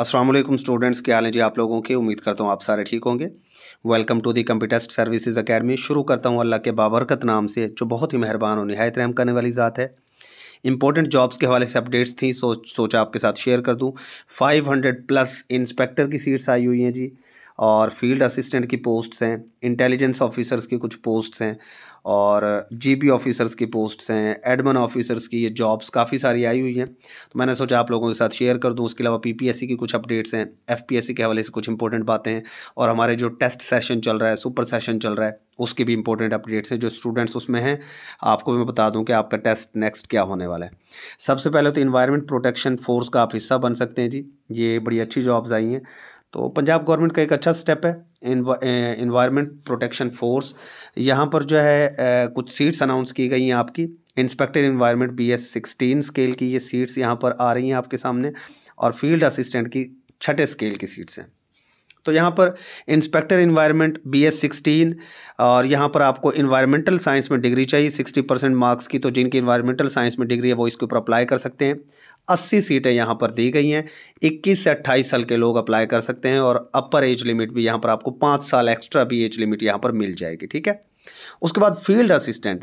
अस्सलाम वालेकुम स्टूडेंट्स क्या हाल है जी आप लोगों के उम्मीद करता हूँ आप सारे ठीक होंगे welcome to the computer services academy शुरू करता हूँ अल्लाह के बाबरकत नाम से जो बहुत ही मेहरबान और नहायत रहम करने वाली ज़ात है इंपॉर्टेंट जॉब्स के हवाले से अपडेट्स थी सो सोचा आपके साथ शेयर कर दूँ फाइव हंड्रेड प्लस इंस्पेक्टर की सीट्स आई हुई हैं जी और फील्ड असिस्टेंट की पोस्ट्स हैं इंटेलिजेंस ऑफिसर्स की कुछ पोस्ट्स हैं और जीबी ऑफिसर्स की पोस्ट्स हैं एडमन ऑफिसर्स की ये जॉब्स काफ़ी सारी आई हुई हैं तो मैंने सोचा आप लोगों के साथ शेयर कर दूं उसके अलावा पीपीएससी की कुछ अपडेट्स हैं एफपीएससी के हवाले से कुछ इंपॉर्टेंट बातें हैं और हमारे जो टेस्ट सेशन चल रहा है सुपर सेशन चल रहा है उसके भी इंपॉर्टेंट अपडेट्स हैं जो स्टूडेंट्स उसमें हैं आपको मैं बता दूँ कि आपका टेस्ट नेक्स्ट क्या होने वाला है सबसे पहले तो इन्वायरमेंट प्रोटेक्शन फोर्स का आप हिस्सा बन सकते हैं जी ये बड़ी अच्छी जॉब्स आई हैं तो पंजाब गवर्नमेंट का एक अच्छा स्टेप है इन्वायरमेंट प्रोटेक्शन फोर्स यहाँ पर जो है कुछ सीट्स अनाउंस की गई हैं आपकी inspector environment B S sixteen scale की ये सीट्स यहाँ पर आ रही हैं आपके सामने और फील्ड असिस्टेंट की छठे स्केल की सीट्स हैं तो यहाँ पर inspector environment B S sixteen और यहाँ पर आपको इन्वायरमेंटल साइंस में डिग्री चाहिए सिक्सटी परसेंट मार्क्स की तो जिनकी इन्वायरमेंटल साइंस में डिग्री है वो इसके ऊपर अप्लाई कर सकते हैं अस्सी सीटें यहाँ पर दी गई हैं इक्कीस से अट्ठाईस साल के लोग अप्लाई कर सकते हैं और अपर एज लिमिट भी यहाँ पर आपको पाँच साल एक्स्ट्रा भी एज लिमिट यहाँ पर मिल जाएगी ठीक है उसके बाद फील्ड असिस्टेंट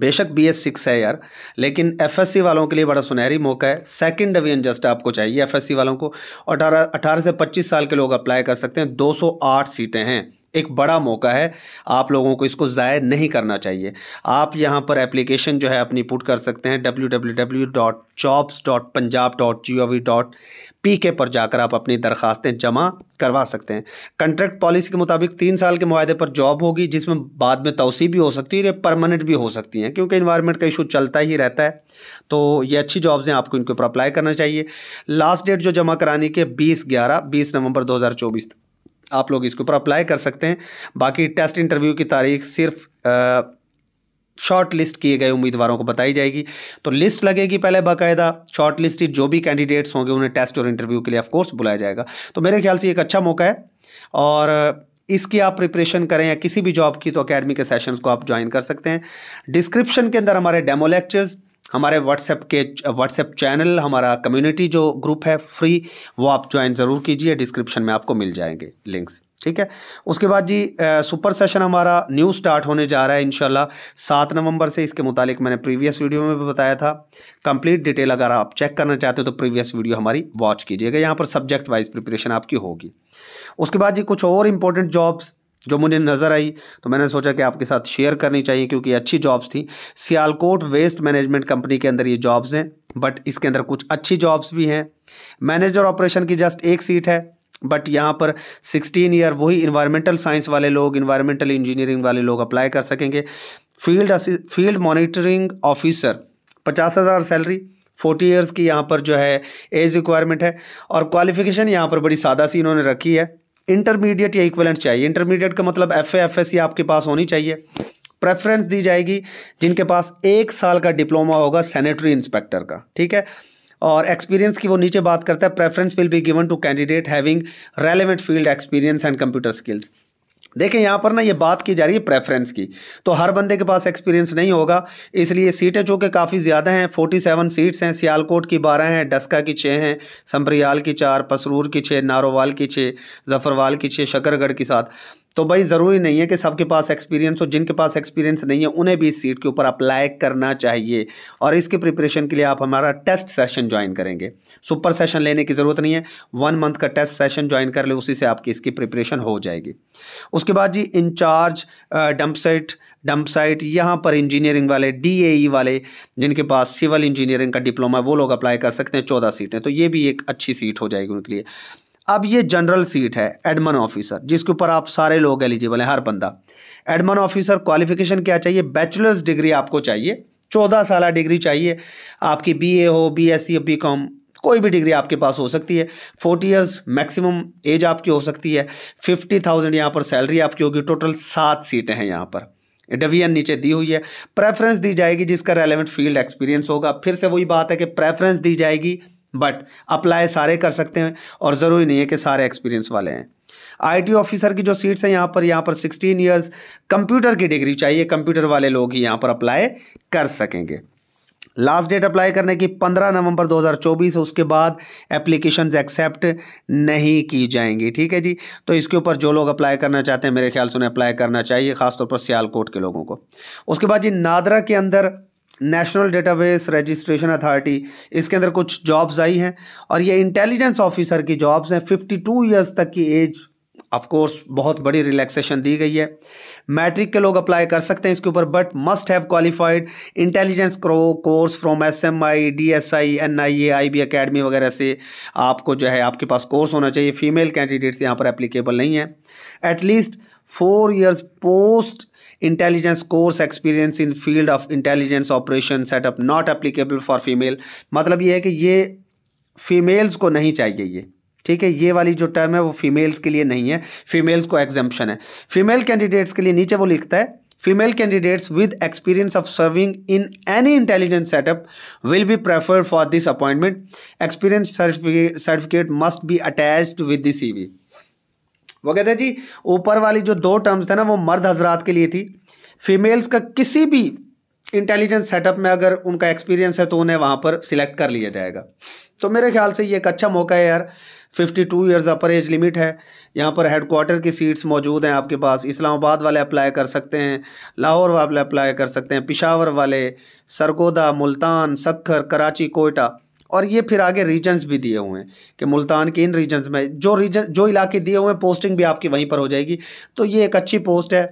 बेशक बी एस सिक्स है यार लेकिन एफ एस सी वालों के लिए बड़ा सुनहरी मौका है सेकंड डिवीजन जस्ट आपको चाहिए एफ एस सी वालों को अठारह अठारह से पच्चीस साल के लोग अप्लाई कर सकते हैं दो सौ आठ सीटें हैं एक बड़ा मौका है आप लोगों को इसको ज़ाय नहीं करना चाहिए आप यहाँ पर एप्लीकेशन जो है अपनी पुट कर सकते हैं W W W dot jobs dot Punjab dot G O V dot P K पर जाकर आप अपनी दरखास्तें जमा करवा सकते हैं कंट्रैक्ट पॉलिसी के मुताबिक तीन साल के माहे पर जॉब होगी जिसमें बाद में तोसी भी हो सकती है और ये परमानेंट भी हो सकती हैं क्योंकि इन्वायरमेंट का इशू चलता ही रहता है तो ये अच्छी जॉब्स हैं आपको इनके ऊपर अप्लाई करना चाहिए लास्ट डेट जो जमा कराने की बीस ग्यारह बीस नवंबर दो हज़ार चौबीस आप लोग इसके ऊपर अप्लाई कर सकते हैं बाकी टेस्ट इंटरव्यू की तारीख सिर्फ शॉर्ट लिस्ट किए गए उम्मीदवारों को बताई जाएगी तो लिस्ट लगेगी पहले बाकायदा शॉर्ट लिस्टेड जो भी कैंडिडेट्स होंगे उन्हें टेस्ट और इंटरव्यू के लिए ऑफकोर्स बुलाया जाएगा तो मेरे ख्याल से एक अच्छा मौका है और इसकी आप प्रिपरेशन करें या किसी भी जॉब की तो अकेडमी के सेशन को आप ज्वाइन कर सकते हैं डिस्क्रिप्शन के अंदर हमारे डेमो लेक्चर्स हमारे व्हाट्सएप के व्हाट्सएप चैनल हमारा कम्युनिटी जो ग्रुप है फ्री वो आप ज्वाइन ज़रूर कीजिए डिस्क्रिप्शन में आपको मिल जाएंगे लिंक्स ठीक है उसके बाद जी सुपर सेशन हमारा न्यू स्टार्ट होने जा रहा है इनशाला सात नवंबर से इसके मुतालिक मैंने प्रीवियस वीडियो में भी बताया था कंप्लीट डिटेल अगर आप चेक करना चाहते हो तो प्रीवियस वीडियो हमारी वॉच कीजिएगा यहाँ पर सब्जेक्ट वाइज प्रिपरेशन आपकी होगी उसके बाद जी कुछ और इंपॉर्टेंट जॉब्स जो मुझे नज़र आई तो मैंने सोचा कि आपके साथ शेयर करनी चाहिए क्योंकि अच्छी जॉब्स थी सियालकोट वेस्ट मैनेजमेंट कंपनी के अंदर ये जॉब्स हैं बट इसके अंदर कुछ अच्छी जॉब्स भी हैं मैनेजर ऑपरेशन की जस्ट एक सीट है बट यहाँ पर 16 ईयर वही इन्वायरमेंटल साइंस वाले लोग इन्वायरमेंटल इंजीनियरिंग वाले लोग अप्लाई कर सकेंगे फील्ड फील्ड मॉनिटरिंग ऑफिसर पचास हज़ार सैलरी 40 ईयर्स की यहाँ पर जो है एज रिक्वायरमेंट है और क्वालिफिकेशन यहाँ पर बड़ी सादा सी इन्होंने रखी है इंटरमीडिएट या इक्वलेंट चाहिए इंटरमीडिएट का मतलब एफ एफ एस आपके पास होनी चाहिए प्रेफरेंस दी जाएगी जिनके पास एक साल का डिप्लोमा होगा सैनिटरी इंस्पेक्टर का ठीक है और एक्सपीरियंस की वो नीचे बात करता है preference will be given to candidate having relevant field experience and computer skills देखें यहाँ पर ना ये बात की जा रही है प्रेफरेंस की तो हर बंदे के पास एक्सपीरियंस नहीं होगा इसलिए सीटें चूँकि काफ़ी ज़्यादा हैं फोर्टी सेवन सीट्स हैं सियालकोट की बारह हैं डस्का की छः हैं समरियाल की चार पसरूर की छः नारोवाल की छः जफरवाल की छः शकरगढ़ की सात तो भाई ज़रूरी नहीं है कि सबके पास एक्सपीरियंस हो जिनके पास एक्सपीरियंस नहीं है उन्हें भी इस सीट के ऊपर अप्लाई करना चाहिए और इसके प्रिपरेशन के लिए आप हमारा टेस्ट सेशन ज्वाइन करेंगे सुपर सेशन लेने की ज़रूरत नहीं है वन मंथ का टेस्ट सेशन ज्वाइन कर ले उसी से आपकी इसकी प्रिपरेशन हो जाएगी उसके बाद जी incharge dump site dump site यहाँ पर इंजीनियरिंग वाले डी e वाले जिनके पास सिविल इंजीनियरिंग का डिप्लोमा वो लोग अप्लाई कर सकते हैं चौदह सीटें तो ये भी एक अच्छी सीट हो जाएगी उनके लिए अब ये जनरल सीट है एडमन ऑफिसर जिसके ऊपर आप सारे लोग एलिजिबल हैं हर बंदा एडमन ऑफिसर क्वालिफिकेशन क्या चाहिए बैचलर्स डिग्री आपको चाहिए चौदह साल डिग्री चाहिए आपकी बीए हो बीएससी हो बीकॉम कोई भी डिग्री आपके पास हो सकती है फोर्टी ईयर्स मैक्सिमम एज आपकी हो सकती है फिफ्टी थाउजेंड यहाँ पर सैलरी आपकी होगी टोटल सात सीटें हैं यहाँ पर डिवीजन नीचे दी हुई है प्रेफरेंस दी जाएगी जिसका रेलिवेंट फील्ड एक्सपीरियंस होगा फिर से वही बात है कि प्रेफरेंस दी जाएगी बट अप्लाई सारे कर सकते हैं और ज़रूरी नहीं है कि सारे एक्सपीरियंस वाले हैं आईटी ऑफिसर की जो सीट्स हैं यहाँ पर यहाँ पर सिक्सटीन ईयर्स कंप्यूटर की डिग्री चाहिए कंप्यूटर वाले लोग ही यहाँ पर अप्लाई कर सकेंगे लास्ट डेट अप्लाई करने की 15 नवंबर 2024 उसके बाद एप्लीकेशन एक्सेप्ट नहीं की जाएंगी ठीक है जी तो इसके ऊपर जो लोग अप्लाई करना चाहते हैं मेरे ख्याल से उन्हें अप्लाई करना चाहिए खासतौर पर सियालकोट के लोगों को उसके बाद जी नादरा के अंदर नेशनल डेटाबेस रजिस्ट्रेशन अथॉरिटी इसके अंदर कुछ जॉब्स आई हैं और ये इंटेलिजेंस ऑफिसर की जॉब्स हैं 52 इयर्स तक की एज ऑफ कोर्स बहुत बड़ी रिलैक्सेशन दी गई है मैट्रिक के लोग अप्लाई कर सकते हैं इसके ऊपर but must have qualified intelligence course from S M I D S I N I A I B वगैरह से आपको जो है आपके पास कोर्स होना चाहिए फीमेल कैंडिडेट्स यहाँ पर एप्लीकेबल नहीं है at least four years post intelligence course experience in field of intelligence operation setup not applicable for female मतलब ये है कि ये फीमेल्स को नहीं चाहिए ये ठीक है ये वाली जो टर्म है वो फीमेल्स के लिए नहीं है फीमेल्स को एग्जेपन है फीमेल कैंडिडेट्स के लिए नीचे वो लिखता है female candidates with experience of serving in any intelligence setup will be preferred for this appointment experience certificate must be attached with this e वो कहते हैं जी ऊपर वाली जो दो टर्म्स थे ना वो मर्द हजरात के लिए थी फीमेल्स का किसी भी इंटेलिजेंस सेटअप में अगर उनका एक्सपीरियंस है तो उन्हें वहाँ पर सिलेक्ट कर लिया जाएगा तो मेरे ख्याल से ये एक अच्छा मौका है यार 52 two years upper age limit है यहाँ पर हेडकोार्टर की सीट्स मौजूद हैं आपके पास इस्लामाबाद वाले अप्लाई कर सकते हैं लाहौर वाले अप्लाई कर सकते हैं पिशावर वाले सरगोदा मुल्तान सक्खर कराची कोयटा और ये फिर आगे रीजन्स भी दिए हुए हैं कि मुल्तान के इन रीजन्स में जो रीजन जो इलाके दिए हुए हैं पोस्टिंग भी आपकी वहीं पर हो जाएगी तो ये एक अच्छी पोस्ट है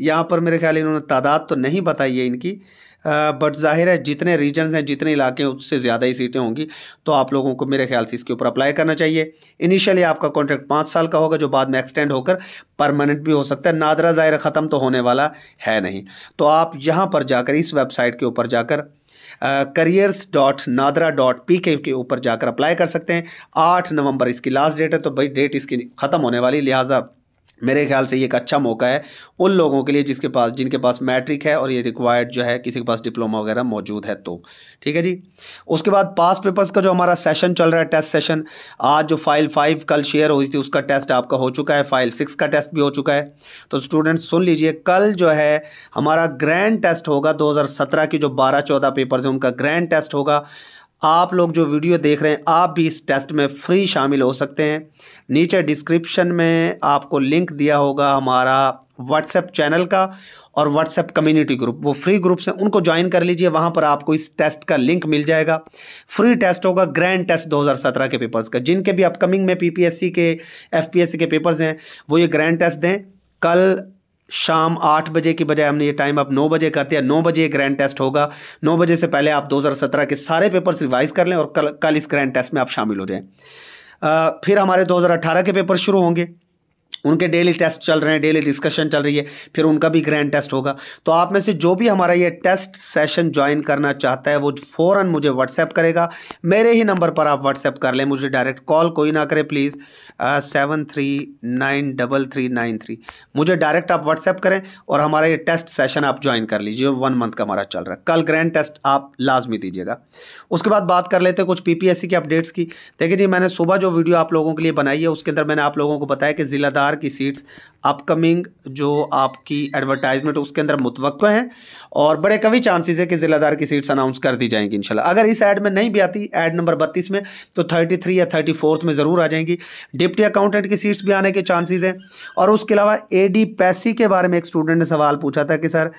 यहाँ पर मेरे ख्याल इन्होंने तादाद तो नहीं बताई है इनकी बट जाहिर है जितने रीजन्स हैं जितने इलाके हैं उससे ज़्यादा ही सीटें होंगी तो आप लोगों को मेरे ख्याल से इसके ऊपर अप्लाई करना चाहिए इनिशियली आपका कॉन्ट्रैक्ट पाँच साल का होगा जो बाद में एक्सटेंड होकर परमानेंट भी हो सकता है नादरा ज़ाहिर ख़त्म तो होने वाला है नहीं तो आप यहाँ पर जाकर इस वेबसाइट के ऊपर जाकर careers dot NADRA dot P K के ऊपर जाकर अप्लाई कर सकते हैं आठ नवंबर इसकी लास्ट डेट है तो भाई डेट इसकी ख़त्म होने वाली लिहाजा मेरे ख्याल से ये एक अच्छा मौका है उन लोगों के लिए जिसके पास जिनके पास मैट्रिक है और ये रिक्वायर्ड जो है किसी के पास डिप्लोमा वगैरह मौजूद है तो ठीक है जी उसके बाद पास पेपर्स का जो हमारा सेशन चल रहा है टेस्ट सेशन आज जो फाइल फाइव कल शेयर हुई थी उसका टेस्ट आपका हो चुका है फाइल सिक्स का टेस्ट भी हो चुका है तो स्टूडेंट सुन लीजिए कल जो है हमारा ग्रैंड टेस्ट होगा दो की जो बारह चौदह पेपर्स हैं उनका ग्रैंड टेस्ट होगा आप लोग जो वीडियो देख रहे हैं आप भी इस टेस्ट में फ्री शामिल हो सकते हैं नीचे डिस्क्रिप्शन में आपको लिंक दिया होगा हमारा व्हाट्सएप चैनल का और व्हाट्सएप कम्युनिटी ग्रुप वो फ्री ग्रुप्स हैं उनको ज्वाइन कर लीजिए वहाँ पर आपको इस टेस्ट का लिंक मिल जाएगा फ्री टेस्ट होगा ग्रैंड टेस्ट 2017 के पेपर्स का जिनके भी अपकमिंग में पीपीएससी के एफपीएससी के पेपर्स हैं वो ये ग्रैंड टेस्ट दें कल शाम आठ बजे की बजाय हमने ये टाइम अब नौ बजे कर दिया नौ बजे ये ग्रैंड टेस्ट होगा नौ बजे से पहले आप 2017 के सारे पेपर्स रिवाइज कर लें और कल कल इस ग्रैंड टेस्ट में आप शामिल हो जाएं फिर हमारे 2018 के पेपर शुरू होंगे उनके डेली टेस्ट चल रहे हैं डेली डिस्कशन चल रही है फिर उनका भी ग्रैंड टेस्ट होगा तो आप में से जो भी हमारा ये टेस्ट सेशन ज्वाइन करना चाहता है वो फ़ौरन मुझे व्हाट्सएप करेगा मेरे ही नंबर पर आप व्हाट्सएप कर लें मुझे डायरेक्ट कॉल कोई ना करें please seven three nine double three nine three मुझे डायरेक्ट आप व्हाट्सएप करें और हमारा ये टेस्ट सेशन आप ज्वाइन कर लीजिए वन मंथ का हमारा चल रहा है कल ग्रैंड टेस्ट आप लाजमी दीजिएगा उसके बाद बात कर लेते हैं कुछ पीपीएससी के अपडेट्स की देखिए जी मैंने सुबह जो वीडियो आप लोगों के लिए बनाई है उसके अंदर मैंने आप लोगों को बताया कि ज़िलादार की सीट्स अपकमिंग जो आपकी एडवर्टाइजमेंट उसके अंदर मुतव है और बड़े कभी चांसेस है कि ज़िलादार की सीट्स अनाउंस कर दी जाएंगी इंशाल्लाह अगर इस ऐड में नहीं भी आती ऐड नंबर बत्तीस में तो थर्टी थ्री या थर्टी फोर्थ में ज़रूर आ जाएंगी डिप्टी अकाउंटेंट की सीट्स भी आने के चांसेस हैं और उसके अलावा ए डी पैसी के बारे में एक स्टूडेंट ने सवाल पूछा था कि सर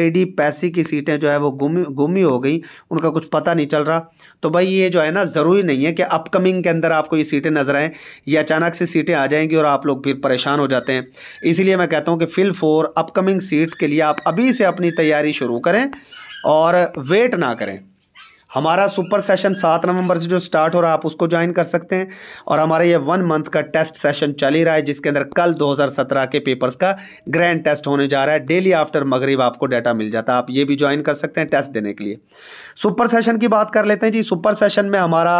ए डी पैसी की सीटें जो है वो गुमी गुमी हो गई उनका कुछ पता नहीं चल रहा तो भाई ये जो है ना ज़रूरी नहीं है कि अपकमिंग के अंदर आपको ये सीटें नज़र आएँ ये अचानक से सीटें आ जाएंगी और आप लोग फिर परेशान हो जाते हैं इसीलिए मैं कहता हूँ कि फ़िल फोर अपकमिंग सीट्स के लिए आप अभी से अपनी तैयारी शुरू करें और वेट ना करें हमारा सुपर सेशन सात नवंबर से जो स्टार्ट हो रहा है आप उसको ज्वाइन कर सकते हैं और हमारा ये वन मंथ का टेस्ट सेशन चल ही रहा है जिसके अंदर कल 2017 के पेपर्स का ग्रैंड टेस्ट होने जा रहा है डेली आफ्टर मगरिब आपको डाटा मिल जाता है आप ये भी ज्वाइन कर सकते हैं टेस्ट देने के लिए सुपर सेशन की बात कर लेते हैं जी सुपर सेशन में हमारा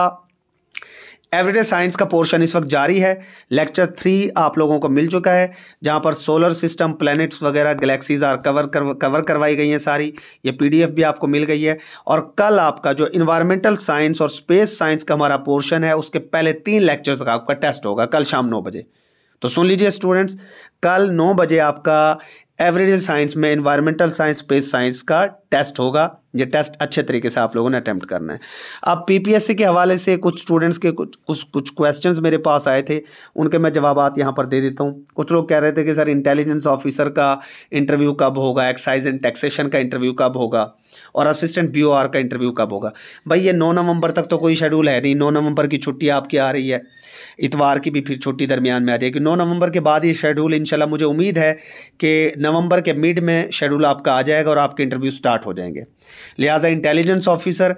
एवरीडे साइंस का पोर्शन इस वक्त जारी है लेक्चर थ्री आप लोगों को मिल चुका है जहाँ पर सोलर सिस्टम प्लैनेट्स वगैरह गैलेक्सीज आर कवर कर कवर करवाई गई हैं सारी ये पीडीएफ भी आपको मिल गई है और कल आपका जो इन्वायरमेंटल साइंस और स्पेस साइंस का हमारा पोर्शन है उसके पहले तीन लेक्चर्स का आपका टेस्ट होगा कल शाम नौ बजे तो सुन लीजिए स्टूडेंट्स कल नौ बजे आपका एवरेज साइंस में इन्वायरमेंटल साइंस स्पेस साइंस का टेस्ट होगा ये टेस्ट अच्छे तरीके से आप लोगों ने अटैम्प्ट करना है अब पीपीएससी के हवाले से कुछ स्टूडेंट्स के कुछ कुछ कुछ क्वेश्चंस मेरे पास आए थे उनके मैं जवाब यहाँ पर दे देता हूँ कुछ लोग कह रहे थे कि सर इंटेलिजेंस ऑफिसर का इंटरव्यू कब होगा एक्साइज एंड टैक्सेशन का इंटरव्यू कब होगा और असिस्टेंट बी का इंटरव्यू कब होगा भाई ये नौ नवंबर तक तो कोई शेड्यूल है नहीं नौ नवंबर की छुट्टी आपकी आ रही है इतवार की भी फिर छुट्टी दरमियान में आ रही है क्योंकि नौ नवंबर के बाद ये शेड्यूल इंशाल्लाह मुझे उम्मीद है कि नवंबर के मिड में शेड्यूल आपका आ जाएगा और आपके इंटरव्यू स्टार्ट हो जाएंगे लिहाजा intelligence officer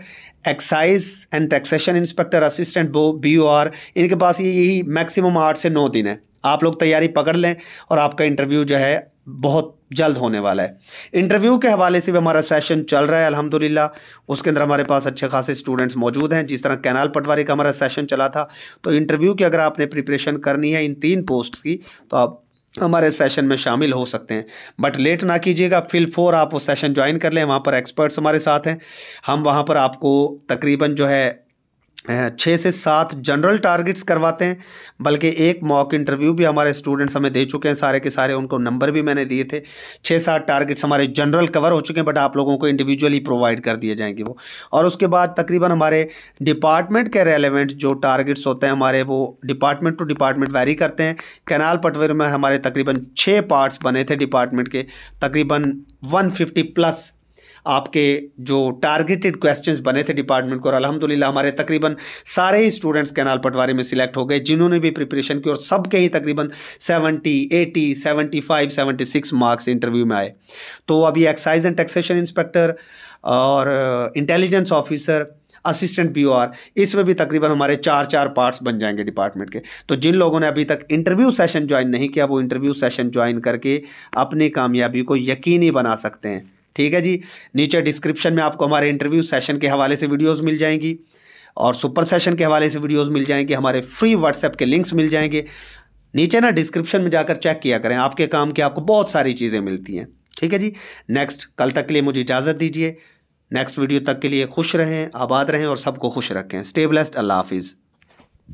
excise and taxation inspector assistant B O R इनके पास ये यही मैक्सिमम आठ से नौ दिन है आप लोग तैयारी पकड़ लें और आपका इंटरव्यू जो है बहुत जल्द होने वाला है इंटरव्यू के हवाले से भी हमारा सेशन चल रहा है अल्हम्दुलिल्लाह उसके अंदर हमारे पास अच्छे खासे स्टूडेंट्स मौजूद हैं जिस तरह कैनाल पटवारी का हमारा सेशन चला था तो इंटरव्यू की अगर आपने प्रिपरेशन करनी है इन तीन पोस्ट की तो आप हमारे सेशन में शामिल हो सकते हैं बट लेट ना कीजिएगा फिल फोर आप वो सेशन ज्वाइन कर लें वहाँ पर एक्सपर्ट्स हमारे साथ हैं हम वहाँ पर आपको तकरीबन जो है छः से सात जनरल टारगेट्स करवाते हैं बल्कि एक मॉक इंटरव्यू भी हमारे स्टूडेंट्स हमें दे चुके हैं सारे के सारे उनको नंबर भी मैंने दिए थे छः सात टारगेट्स हमारे जनरल कवर हो चुके हैं बट आप लोगों को इंडिविजुअली प्रोवाइड कर दिए जाएंगे वो और उसके बाद तकरीबन हमारे डिपार्टमेंट के रेलिवेंट जो टारगेट्स होते हैं हमारे वो डिपार्टमेंट टू डिपार्टमेंट वैरी करते हैं कैनाल पटवेर में हमारे तकरीबन छः पार्ट्स बने थे डिपार्टमेंट के तकरीबन वन प्लस आपके जो टारगेटेड क्वेश्चंस बने थे डिपार्टमेंट को और अलहमदिल्ला हमारे तकरीबन सारे ही स्टूडेंट्स कैनाल पटवारी में सिलेक्ट हो गए जिन्होंने भी प्रिपरेशन की और सब के ही तकरीबन 70, 80, 75, 76 मार्क्स इंटरव्यू में आए तो अभी एक्साइज एंड टैक्सेशन इंस्पेक्टर और इंटेलिजेंस ऑफिसर असिस्टेंट बी इसमें भी तकरीबन हमारे चार चार पार्ट्स बन जाएंगे डिपार्टमेंट के तो जिन लोगों ने अभी तक इंटरव्यू सेशन ज्वाइन नहीं किया वो इंटरव्यू सेशन ज्वाइन करके अपनी कामयाबी को यकीनी बना सकते हैं ठीक है जी नीचे डिस्क्रिप्शन में आपको हमारे इंटरव्यू सेशन के हवाले से वीडियोस मिल जाएंगी और सुपर सेशन के हवाले से वीडियोस मिल जाएंगे हमारे फ्री व्हाट्सएप के लिंक्स मिल जाएंगे नीचे ना डिस्क्रिप्शन में जाकर चेक किया करें आपके काम की आपको बहुत सारी चीज़ें मिलती हैं ठीक है जी नेक्स्ट कल तक के लिए मुझे इजाज़त दीजिए नेक्स्ट वीडियो तक के लिए खुश रहें आबाद रहें और सबको खुश रखें स्टेबलेस्ट अल्लाह हाफिज़